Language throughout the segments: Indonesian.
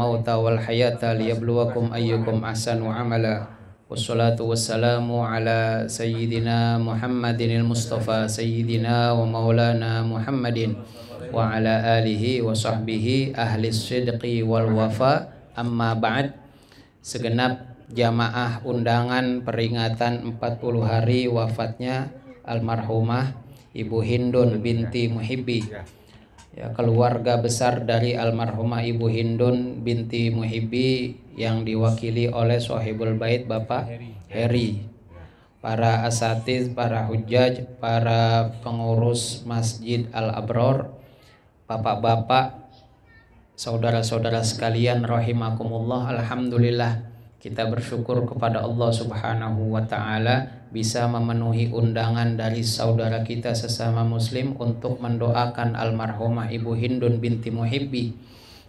mauta wal hayata liyabluwakum ayyukum ahsanu amala wassalatu wassalamu ala sayyidina Muhammadin al-Mustafa sayyidina wa maulana Muhammadin wa ala alihi wa sahbihi ahli sidqi wal wafa amma ba'd segenap jamaah undangan peringatan 40 hari wafatnya almarhumah Ibu Hindun binti Muhibbi ya, keluarga besar dari almarhumah Ibu Hindun binti Muhibi yang diwakili oleh Sohibul Bait Bapak Heri para asatiz, para hujaj, para pengurus Masjid Al-Abror, bapak-bapak, saudara-saudara sekalian rahimakumullah, alhamdulillah kita bersyukur kepada Allah Subhanahu wa taala bisa memenuhi undangan dari saudara kita sesama muslim untuk mendoakan almarhumah Ibu Hindun binti Muhibbi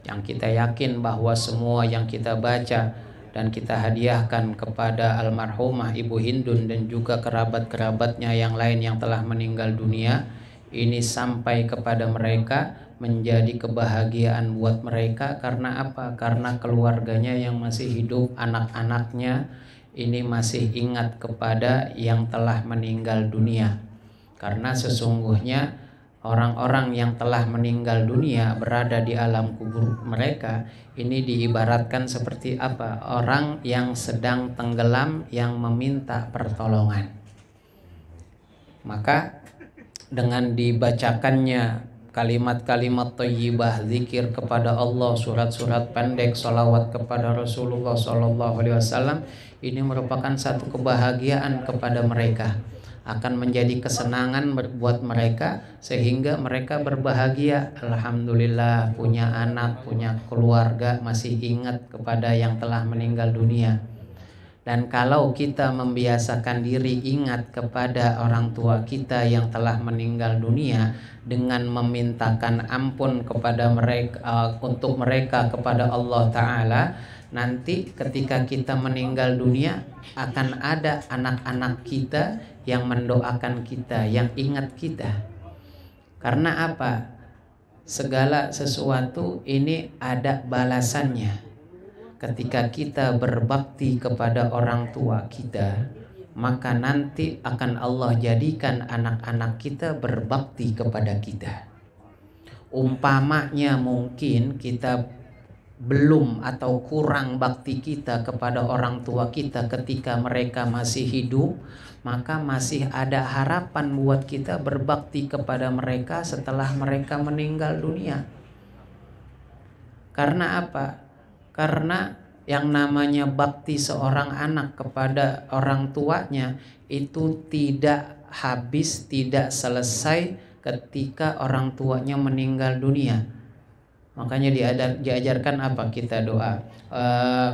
yang kita yakin bahwa semua yang kita baca dan kita hadiahkan kepada almarhumah Ibu Hindun dan juga kerabat-kerabatnya yang lain yang telah meninggal dunia ini sampai kepada mereka menjadi kebahagiaan buat mereka karena apa? Karena keluarganya yang masih hidup, anak-anaknya, ini masih ingat kepada yang telah meninggal dunia karena sesungguhnya orang-orang yang telah meninggal dunia berada di alam kubur mereka ini diibaratkan seperti apa orang yang sedang tenggelam yang meminta pertolongan maka dengan dibacakannya kalimat-kalimat thayyibah zikir kepada Allah surat-surat pendek salawat kepada Rasulullah Shallallahu Alaihi Wasallam ini merupakan satu kebahagiaan kepada mereka akan menjadi kesenangan buat mereka sehingga mereka berbahagia Alhamdulillah punya anak punya keluarga masih ingat kepada yang telah meninggal dunia dan kalau kita membiasakan diri ingat kepada orang tua kita yang telah meninggal dunia dengan memintakan ampun kepada mereka uh, untuk mereka kepada Allah taala, nanti ketika kita meninggal dunia akan ada anak-anak kita yang mendoakan kita, yang ingat kita. Karena apa? Segala sesuatu ini ada balasannya ketika kita berbakti kepada orang tua kita, maka nanti akan Allah jadikan anak-anak kita berbakti kepada kita. Umpamanya mungkin kita belum atau kurang bakti kita kepada orang tua kita ketika mereka masih hidup, maka masih ada harapan buat kita berbakti kepada mereka setelah mereka meninggal dunia. Karena apa? Karena yang namanya bakti seorang anak kepada orang tuanya itu tidak habis, tidak selesai ketika orang tuanya meninggal dunia. Makanya diajar, diajarkan apa kita doa. E,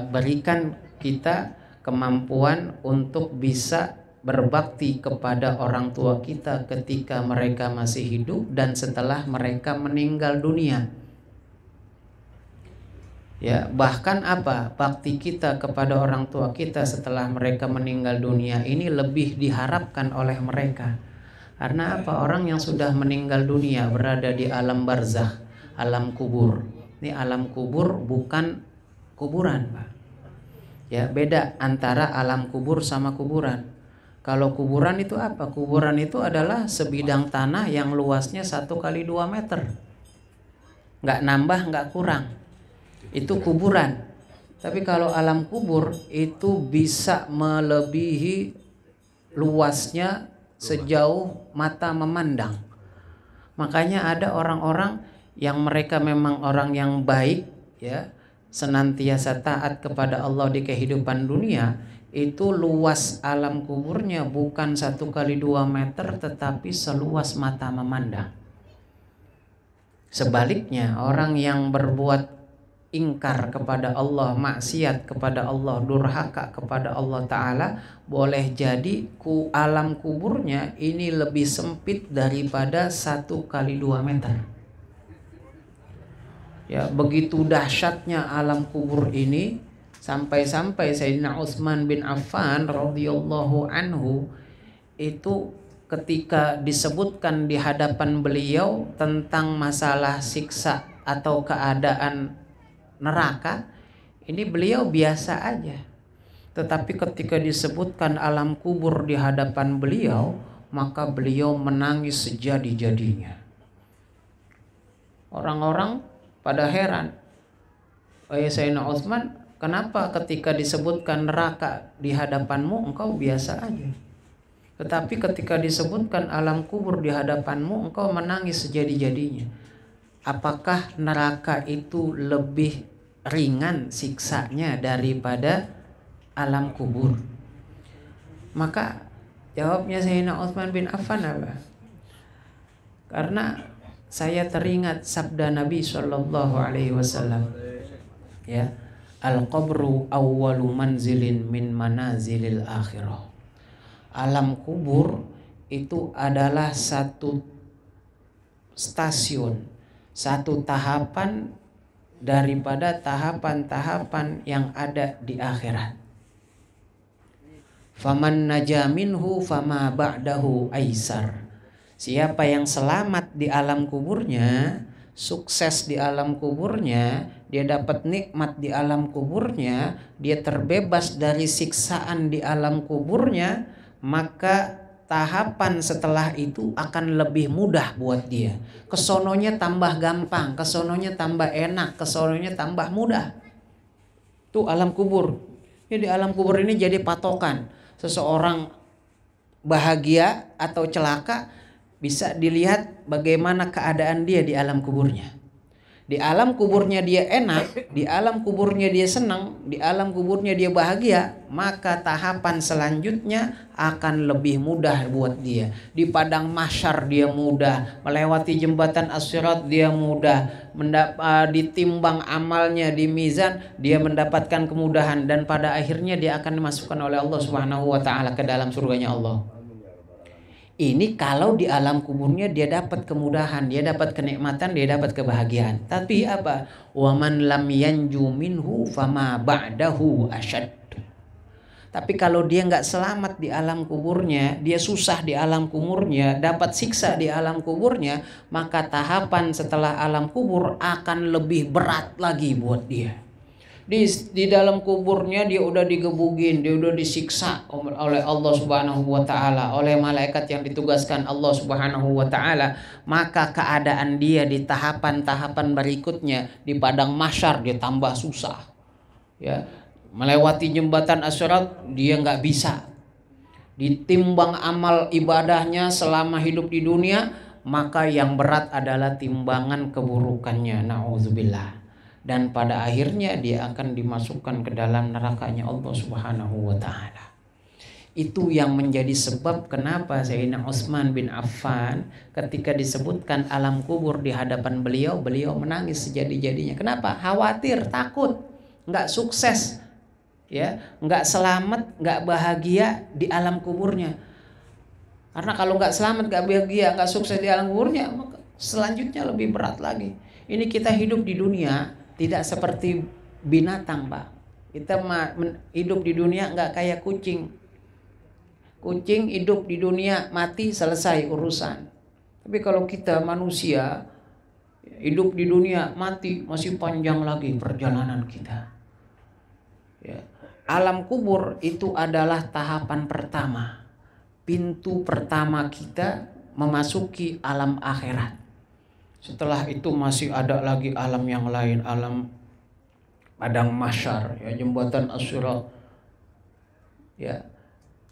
berikan kita kemampuan untuk bisa berbakti kepada orang tua kita ketika mereka masih hidup dan setelah mereka meninggal dunia ya bahkan apa bakti kita kepada orang tua kita setelah mereka meninggal dunia ini lebih diharapkan oleh mereka karena apa orang yang sudah meninggal dunia berada di alam barzah alam kubur ini alam kubur bukan kuburan pak ya beda antara alam kubur sama kuburan kalau kuburan itu apa kuburan itu adalah sebidang tanah yang luasnya satu kali dua meter nggak nambah nggak kurang itu kuburan. Tapi kalau alam kubur itu bisa melebihi luasnya sejauh mata memandang. Makanya ada orang-orang yang mereka memang orang yang baik ya, senantiasa taat kepada Allah di kehidupan dunia, itu luas alam kuburnya bukan satu kali dua meter tetapi seluas mata memandang. Sebaliknya, orang yang berbuat ingkar nah, kepada Allah, maksiat kepada Allah, durhaka kepada Allah Ta'ala, boleh jadi ku alam kuburnya ini lebih sempit daripada satu kali dua meter. Ya, begitu dahsyatnya alam kubur ini sampai-sampai Sayyidina Utsman bin Affan radhiyallahu anhu itu ketika disebutkan di hadapan beliau tentang masalah siksa atau keadaan neraka ini beliau biasa aja tetapi ketika disebutkan alam kubur di hadapan beliau maka beliau menangis sejadi-jadinya orang-orang pada heran Ayah Sayyidina Utsman kenapa ketika disebutkan neraka di hadapanmu engkau biasa aja tetapi ketika disebutkan alam kubur di hadapanmu engkau menangis sejadi-jadinya apakah neraka itu lebih ringan siksanya daripada alam kubur? Maka jawabnya Sayyidina Utsman bin Affan apa? Karena saya teringat sabda Nabi Shallallahu Alaihi Wasallam, ya, al qabru awwalu manzilin min manazilil akhirah. Alam kubur itu adalah satu stasiun satu tahapan daripada tahapan-tahapan yang ada di akhirat. Faman najaminhu fama ba'dahu aisar. Siapa yang selamat di alam kuburnya, sukses di alam kuburnya, dia dapat nikmat di alam kuburnya, dia terbebas dari siksaan di alam kuburnya, maka tahapan setelah itu akan lebih mudah buat dia. Kesononya tambah gampang, kesononya tambah enak, kesononya tambah mudah. Itu alam kubur. Jadi alam kubur ini jadi patokan. Seseorang bahagia atau celaka bisa dilihat bagaimana keadaan dia di alam kuburnya di alam kuburnya dia enak, di alam kuburnya dia senang, di alam kuburnya dia bahagia, maka tahapan selanjutnya akan lebih mudah buat dia. Di padang mahsyar dia mudah, melewati jembatan asyarat dia mudah, eh, ditimbang amalnya di mizan dia mendapatkan kemudahan dan pada akhirnya dia akan dimasukkan oleh Allah Subhanahu wa taala ke dalam surganya Allah ini kalau di alam kuburnya dia dapat kemudahan, dia dapat kenikmatan, dia dapat kebahagiaan. Tapi apa? Waman lam yanju minhu fama ba'dahu asyad. Tapi kalau dia nggak selamat di alam kuburnya, dia susah di alam kuburnya, dapat siksa di alam kuburnya, maka tahapan setelah alam kubur akan lebih berat lagi buat dia di di dalam kuburnya dia udah digebugin, dia udah disiksa oleh Allah Subhanahu wa taala, oleh malaikat yang ditugaskan Allah Subhanahu wa taala, maka keadaan dia di tahapan-tahapan berikutnya di padang mahsyar dia tambah susah. Ya, melewati jembatan Asyarat dia nggak bisa. Ditimbang amal ibadahnya selama hidup di dunia, maka yang berat adalah timbangan keburukannya. naudzubillah dan pada akhirnya dia akan dimasukkan ke dalam nerakanya Allah Subhanahu wa taala. Itu yang menjadi sebab kenapa Sayyidina Utsman bin Affan ketika disebutkan alam kubur di hadapan beliau, beliau menangis sejadi-jadinya. Kenapa? Khawatir, takut, nggak sukses, ya, nggak selamat, nggak bahagia di alam kuburnya. Karena kalau nggak selamat, nggak bahagia, nggak sukses di alam kuburnya, selanjutnya lebih berat lagi. Ini kita hidup di dunia tidak seperti binatang pak kita hidup di dunia nggak kayak kucing kucing hidup di dunia mati selesai urusan tapi kalau kita manusia hidup di dunia mati masih panjang lagi perjalanan kita ya. alam kubur itu adalah tahapan pertama pintu pertama kita memasuki alam akhirat setelah itu masih ada lagi alam yang lain, alam padang masyar, ya jembatan asyura. Ya.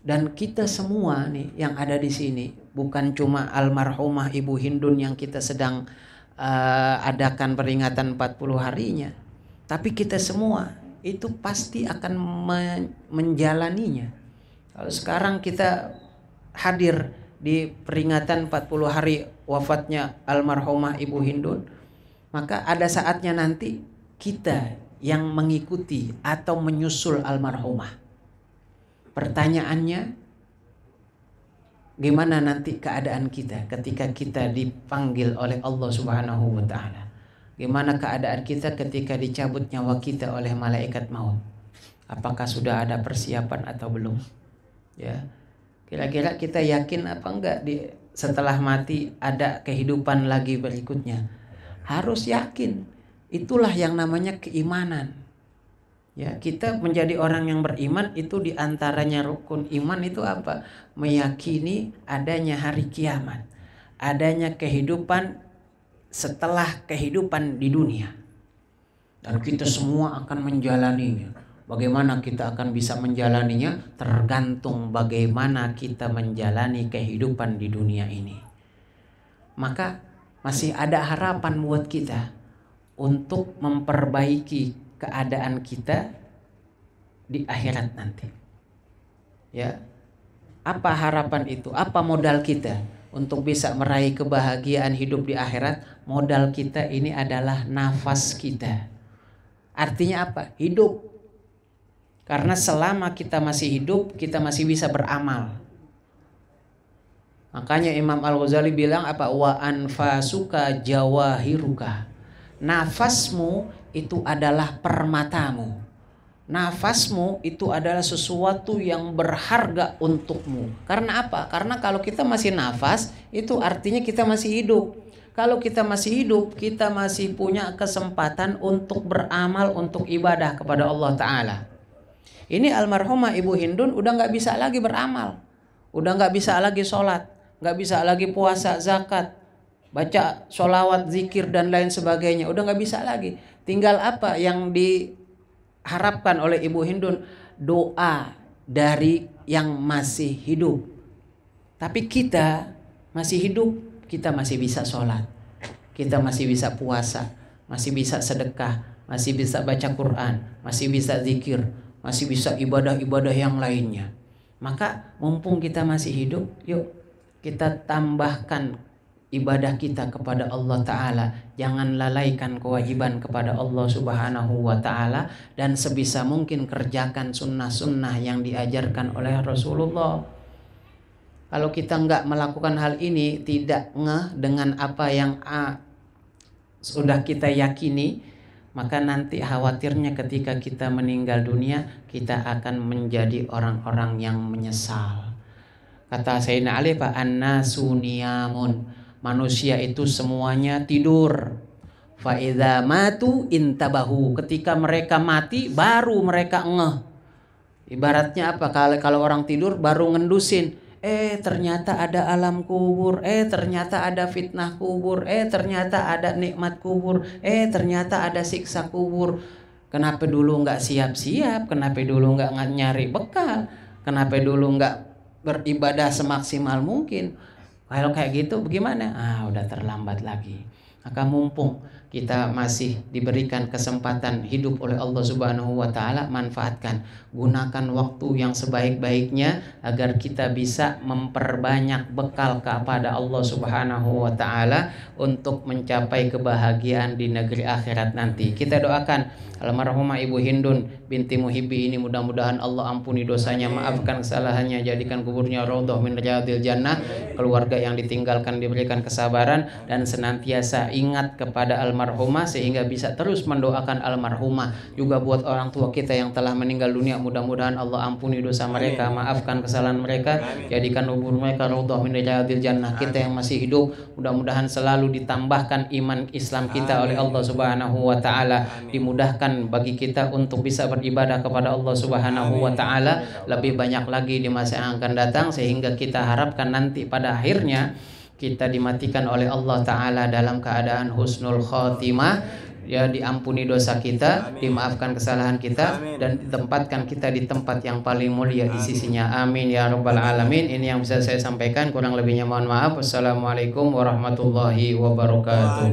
Dan kita semua nih yang ada di sini bukan cuma almarhumah Ibu Hindun yang kita sedang uh, adakan peringatan 40 harinya, tapi kita semua itu pasti akan men menjalaninya. Kalau sekarang kita hadir di peringatan 40 hari wafatnya almarhumah Ibu Hindun, maka ada saatnya nanti kita yang mengikuti atau menyusul almarhumah. Pertanyaannya, gimana nanti keadaan kita ketika kita dipanggil oleh Allah Subhanahu wa taala? Gimana keadaan kita ketika dicabut nyawa kita oleh malaikat maut? Apakah sudah ada persiapan atau belum? Ya. Kira-kira kita gitu. yakin apa enggak di setelah mati ada kehidupan lagi berikutnya? Harus yakin. Itulah yang namanya keimanan. Ya, kita menjadi orang yang beriman itu diantaranya rukun iman itu apa? Meyakini adanya hari kiamat, adanya kehidupan setelah kehidupan di dunia. Dan kita semua akan menjalaninya Bagaimana kita akan bisa menjalaninya tergantung bagaimana kita menjalani kehidupan di dunia ini. Maka masih ada harapan buat kita untuk memperbaiki keadaan kita di akhirat nanti. Ya. Apa harapan itu? Apa modal kita? untuk bisa meraih kebahagiaan hidup di akhirat, modal kita ini adalah nafas kita. Artinya apa? Hidup. Karena selama kita masih hidup, kita masih bisa beramal. Makanya Imam Al-Ghazali bilang apa? Wa anfasuka jawahiruka. Nafasmu itu adalah permatamu. Nafasmu itu adalah sesuatu yang berharga untukmu. Karena apa? Karena kalau kita masih nafas, itu artinya kita masih hidup. Kalau kita masih hidup, kita masih punya kesempatan untuk beramal, untuk ibadah kepada Allah Ta'ala. Ini almarhumah Ibu Hindun udah nggak bisa lagi beramal, udah nggak bisa lagi sholat, nggak bisa lagi puasa, zakat, baca sholawat, zikir dan lain sebagainya, udah nggak bisa lagi. Tinggal apa yang diharapkan oleh Ibu Hindun doa dari yang masih hidup. Tapi kita masih hidup, kita masih bisa sholat, kita masih bisa puasa, masih bisa sedekah, masih bisa baca Quran, masih bisa zikir, masih bisa ibadah-ibadah yang lainnya. Maka mumpung kita masih hidup, yuk kita tambahkan ibadah kita kepada Allah Ta'ala Jangan lalaikan kewajiban kepada Allah Subhanahu Wa Ta'ala Dan sebisa mungkin kerjakan sunnah-sunnah yang diajarkan oleh Rasulullah Kalau kita nggak melakukan hal ini Tidak ngeh dengan apa yang A, ah, sudah kita yakini maka nanti khawatirnya ketika kita meninggal dunia kita akan menjadi orang-orang yang menyesal. Kata Sayyidina Ali Pak Anna suniyamun manusia itu semuanya tidur. Faidha matu intabahu ketika mereka mati baru mereka ngeh. Ibaratnya apa kalau kalau orang tidur baru ngendusin eh ternyata ada alam kubur, eh ternyata ada fitnah kubur, eh ternyata ada nikmat kubur, eh ternyata ada siksa kubur. Kenapa dulu nggak siap-siap? Kenapa dulu nggak nyari bekal? Kenapa dulu nggak beribadah semaksimal mungkin? Kalau kayak gitu, bagaimana? Ah, udah terlambat lagi. Maka mumpung kita masih diberikan kesempatan hidup oleh Allah Subhanahu wa taala manfaatkan gunakan waktu yang sebaik-baiknya agar kita bisa memperbanyak bekal kepada Allah Subhanahu wa taala untuk mencapai kebahagiaan di negeri akhirat nanti kita doakan almarhumah Ibu Hindun binti Muhibbi ini mudah-mudahan Allah ampuni dosanya maafkan kesalahannya jadikan kuburnya raudhah min riyadil jannah keluarga yang ditinggalkan diberikan kesabaran dan senantiasa ingat kepada al almarhumah sehingga bisa terus mendoakan almarhumah juga buat orang tua kita yang telah meninggal dunia mudah-mudahan Allah ampuni dosa mereka maafkan kesalahan mereka jadikan umur mereka rodoh min jannah kita yang masih hidup mudah-mudahan selalu ditambahkan iman Islam kita oleh Allah Subhanahu wa taala dimudahkan bagi kita untuk bisa beribadah kepada Allah Subhanahu wa taala lebih banyak lagi di masa yang akan datang sehingga kita harapkan nanti pada akhirnya kita dimatikan oleh Allah Ta'ala dalam keadaan husnul khotimah ya diampuni dosa kita, dimaafkan kesalahan kita dan ditempatkan kita di tempat yang paling mulia di sisinya. Amin ya rabbal alamin. Ini yang bisa saya sampaikan, kurang lebihnya mohon maaf. Wassalamualaikum warahmatullahi wabarakatuh.